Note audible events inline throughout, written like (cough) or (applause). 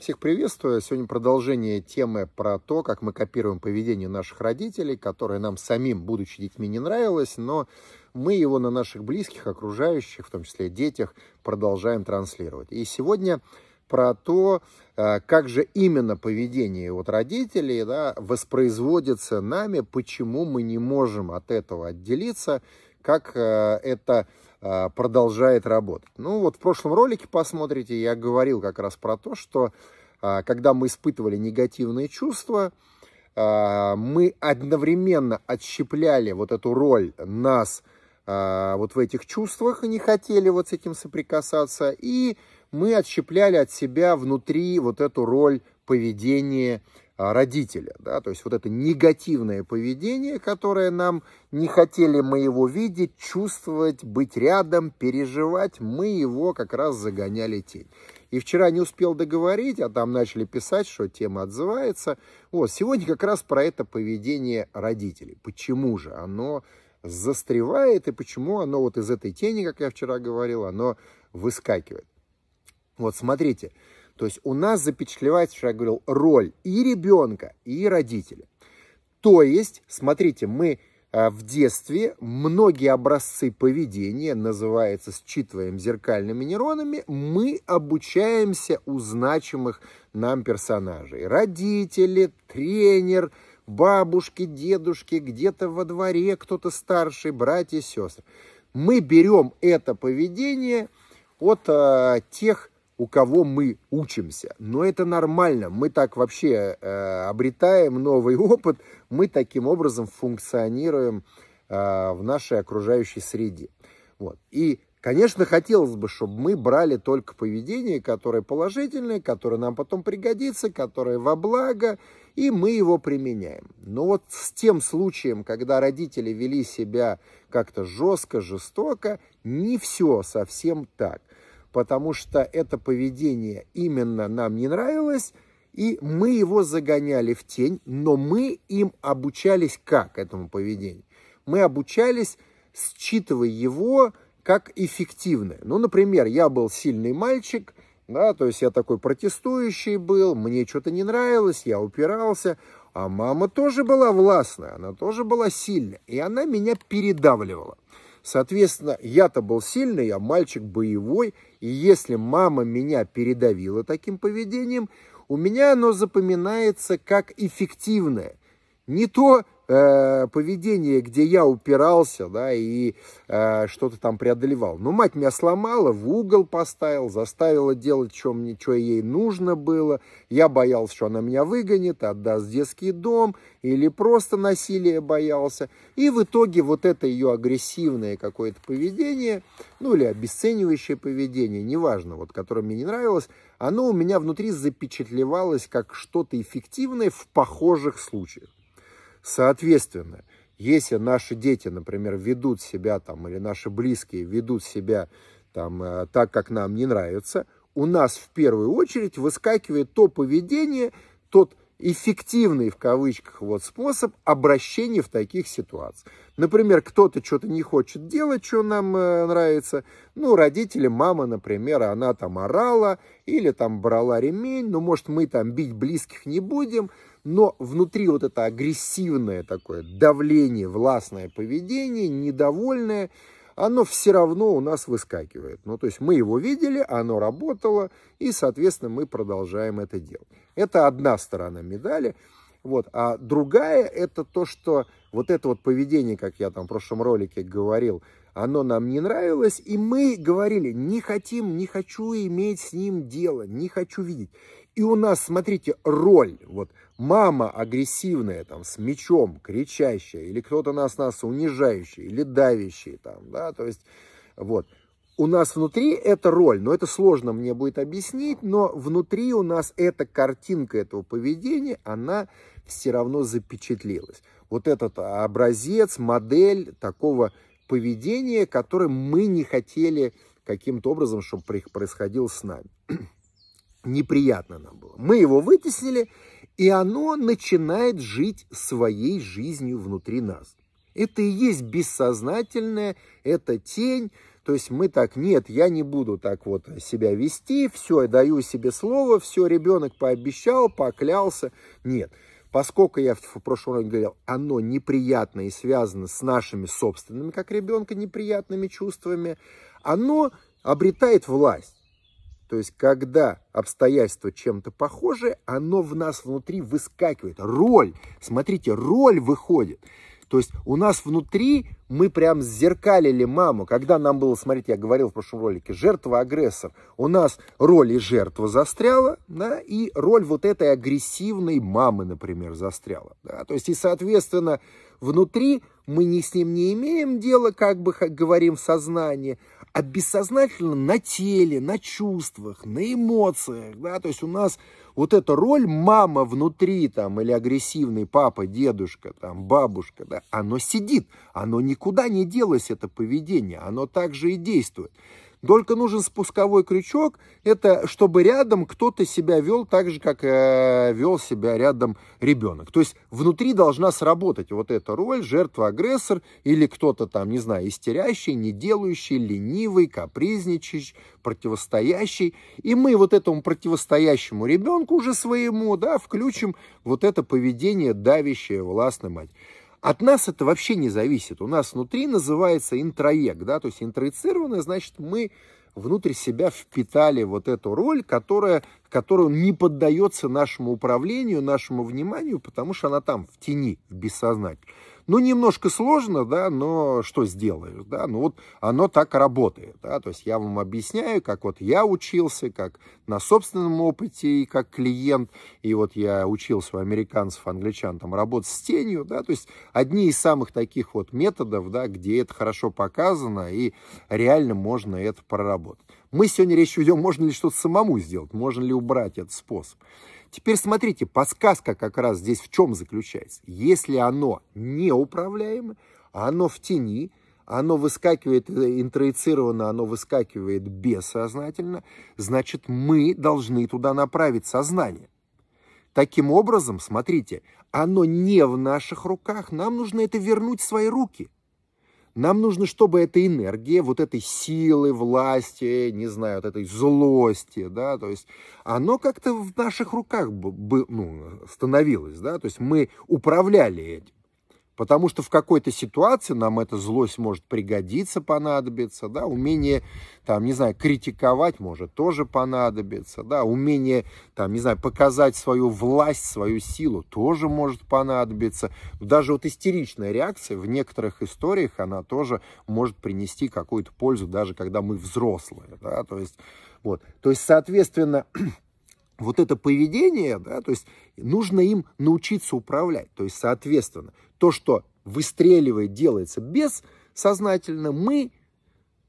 Всех приветствую. Сегодня продолжение темы про то, как мы копируем поведение наших родителей, которое нам самим, будучи детьми, не нравилось, но мы его на наших близких, окружающих, в том числе детях, продолжаем транслировать. И сегодня про то, э, как же именно поведение вот родителей да, воспроизводится нами, почему мы не можем от этого отделиться, как э, это э, продолжает работать. Ну вот в прошлом ролике посмотрите, я говорил как раз про то, что э, когда мы испытывали негативные чувства, мы одновременно отщепляли вот эту роль нас вот в этих чувствах, не хотели вот с этим соприкасаться, и мы отщепляли от себя внутри вот эту роль поведение а, родителя, да, то есть вот это негативное поведение, которое нам не хотели мы его видеть, чувствовать, быть рядом, переживать, мы его как раз загоняли тень. И вчера не успел договорить, а там начали писать, что тема отзывается. Вот, сегодня как раз про это поведение родителей. Почему же оно застревает и почему оно вот из этой тени, как я вчера говорил, оно выскакивает. Вот смотрите, то есть у нас запечатлевается, вчера я говорил, роль и ребенка, и родителя. То есть, смотрите, мы э, в детстве многие образцы поведения, называется считываем зеркальными нейронами, мы обучаемся у значимых нам персонажей. Родители, тренер, бабушки, дедушки, где-то во дворе кто-то старший, братья, сестры. Мы берем это поведение от э, тех у кого мы учимся. Но это нормально, мы так вообще э, обретаем новый (laughs) опыт, мы таким образом функционируем э, в нашей окружающей среде. Вот. И, конечно, хотелось бы, чтобы мы брали только поведение, которое положительное, которое нам потом пригодится, которое во благо, и мы его применяем. Но вот с тем случаем, когда родители вели себя как-то жестко, жестоко, не все совсем так потому что это поведение именно нам не нравилось, и мы его загоняли в тень, но мы им обучались как этому поведению? Мы обучались, считывая его как эффективное. Ну, например, я был сильный мальчик, да, то есть я такой протестующий был, мне что-то не нравилось, я упирался, а мама тоже была властная, она тоже была сильная, и она меня передавливала. Соответственно, я-то был сильный, я мальчик боевой, и если мама меня передавила таким поведением, у меня оно запоминается как эффективное. Не то, э, поведение, где я упирался, да, и э, что-то там преодолевал. Но мать меня сломала, в угол поставил, заставила делать, что, мне, что ей нужно было. Я боялся, что она меня выгонит, отдаст в детский дом, или просто насилие боялся. И в итоге вот это ее агрессивное какое-то поведение, ну или обесценивающее поведение, неважно, вот, которое мне не нравилось, оно у меня внутри запечатлевалось как что-то эффективное в похожих случаях. Соответственно, если наши дети, например, ведут себя там, или наши близкие ведут себя там, э, так, как нам не нравится, у нас в первую очередь выскакивает то поведение, тот эффективный в кавычках вот способ обращения в таких ситуациях. Например, кто-то что-то не хочет делать, что нам э, нравится. Ну, родители, мама, например, она там орала или там брала ремень. Ну, может, мы там бить близких не будем. Но внутри вот это агрессивное такое давление, властное поведение, недовольное, оно все равно у нас выскакивает. Ну, то есть мы его видели, оно работало, и, соответственно, мы продолжаем это делать. Это одна сторона медали – вот. А другая это то, что вот это вот поведение, как я там в прошлом ролике говорил, оно нам не нравилось, и мы говорили, не хотим, не хочу иметь с ним дело, не хочу видеть. И у нас, смотрите, роль, вот мама агрессивная, там, с мечом, кричащая, или кто-то нас, нас унижающий, или давящий, там, да, то есть, вот у нас внутри эта роль, но это сложно мне будет объяснить, но внутри у нас эта картинка этого поведения, она все равно запечатлелась. Вот этот образец, модель такого поведения, которое мы не хотели каким-то образом, чтобы происходило с нами. (clears throat) Неприятно нам было. Мы его вытеснили, и оно начинает жить своей жизнью внутри нас. Это и есть бессознательное, это тень, то есть мы так, нет, я не буду так вот себя вести, все, я даю себе слово, все, ребенок пообещал, поклялся. Нет, поскольку я в прошлом уроке говорил, оно неприятно и связано с нашими собственными, как ребенка, неприятными чувствами, оно обретает власть. То есть, когда обстоятельства чем-то похожи, оно в нас внутри выскакивает. Роль, смотрите, роль выходит. То есть у нас внутри мы прям зеркалили маму. Когда нам было, смотрите, я говорил в прошлом ролике, жертва-агрессор. У нас роль и жертва застряла, да, и роль вот этой агрессивной мамы, например, застряла. Да. То есть и, соответственно, внутри мы не с ним не имеем дела, как бы как говорим сознание, а бессознательно на теле, на чувствах, на эмоциях, да, то есть у нас вот эта роль мама внутри там или агрессивный папа, дедушка, там бабушка, да, оно сидит, оно никуда не делось это поведение, оно также и действует. Только нужен спусковой крючок, это чтобы рядом кто-то себя вел так же, как э, вел себя рядом ребенок. То есть внутри должна сработать вот эта роль жертва-агрессор или кто-то там, не знаю, истерящий, неделающий, ленивый, капризничающий, противостоящий. И мы вот этому противостоящему ребенку уже своему, да, включим вот это поведение давящее властной мать. От нас это вообще не зависит. У нас внутри называется интроект, да, то есть интроицированное, значит, мы внутрь себя впитали вот эту роль, которая, которую не поддается нашему управлению, нашему вниманию, потому что она там в тени, в бессознательном. Ну, немножко сложно, да, но что сделаешь, да, ну вот оно так работает, да, то есть я вам объясняю, как вот я учился, как на собственном опыте и как клиент, и вот я учился у американцев, англичан там работать с тенью, да, то есть одни из самых таких вот методов, да, где это хорошо показано и реально можно это проработать. Мы сегодня речь ведем, можно ли что-то самому сделать, можно ли убрать этот способ. Теперь смотрите, подсказка как раз здесь в чем заключается. Если оно неуправляемо, оно в тени, оно выскакивает э, интроицированно, оно выскакивает бессознательно, значит, мы должны туда направить сознание. Таким образом, смотрите, оно не в наших руках, нам нужно это вернуть в свои руки – нам нужно, чтобы эта энергия, вот этой силы, власти, не знаю, вот этой злости, да, то есть оно как-то в наших руках ну, становилось, да, то есть мы управляли этим. Потому что в какой-то ситуации нам эта злость может пригодиться, понадобиться, да, умение, там, не знаю, критиковать может тоже понадобиться, да, умение, там, не знаю, показать свою власть, свою силу тоже может понадобиться. Даже вот истеричная реакция в некоторых историях, она тоже может принести какую-то пользу, даже когда мы взрослые, да, то есть, вот, то есть, соответственно, (clears throat) вот это поведение, да, то есть нужно им научиться управлять. То есть, соответственно, то, что выстреливает, делается бессознательно, мы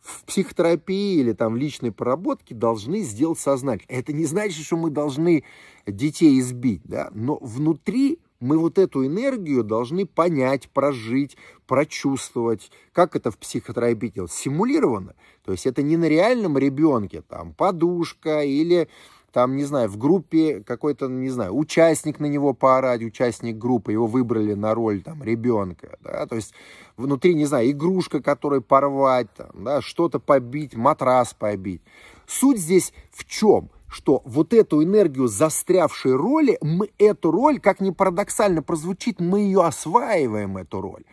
в психотерапии или там в личной поработке должны сделать сознательно. Это не значит, что мы должны детей избить, да, но внутри мы вот эту энергию должны понять, прожить, прочувствовать, как это в психотерапии делать, симулировано. То есть это не на реальном ребенке, там подушка или там, не знаю, в группе какой-то, не знаю, участник на него поорать, участник группы, его выбрали на роль там ребенка, да, то есть внутри, не знаю, игрушка, которой порвать, там, да, что-то побить, матрас побить. Суть здесь в чем? что вот эту энергию застрявшей роли, мы эту роль, как ни парадоксально прозвучит, мы ее осваиваем, эту роль.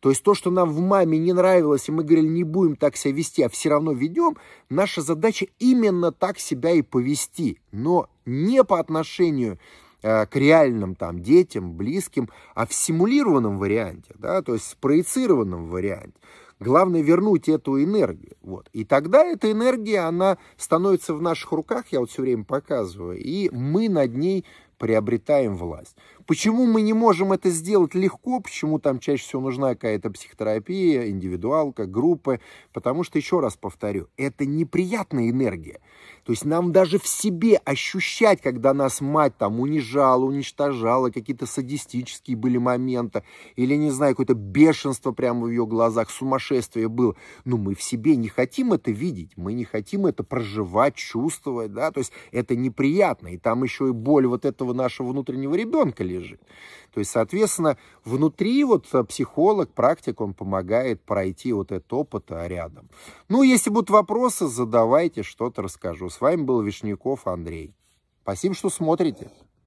То есть то, что нам в маме не нравилось, и мы говорили, не будем так себя вести, а все равно ведем, наша задача именно так себя и повести, но не по отношению э, к реальным там детям, близким, а в симулированном варианте, да, то есть в проецированном варианте. Главное вернуть эту энергию. Вот. И тогда эта энергия, она становится в наших руках, я вот все время показываю, и мы над ней приобретаем власть. Почему мы не можем это сделать легко, почему там чаще всего нужна какая-то психотерапия, индивидуалка, группы, потому что, еще раз повторю, это неприятная энергия. То есть нам даже в себе ощущать, когда нас мать там унижала, уничтожала, какие-то садистические были моменты, или, не знаю, какое-то бешенство прямо в ее глазах, сумасшествие было. Но ну, мы в себе не хотим это видеть, мы не хотим это проживать, чувствовать, да, то есть это неприятно, и там еще и боль вот этого нашего внутреннего ребенка лежит. То есть, соответственно, внутри вот э, психолог, практик, он помогает пройти вот этот опыт а, рядом. Ну, если будут вопросы, задавайте, что-то расскажу. С вами был Вишняков Андрей. Спасибо, что смотрите.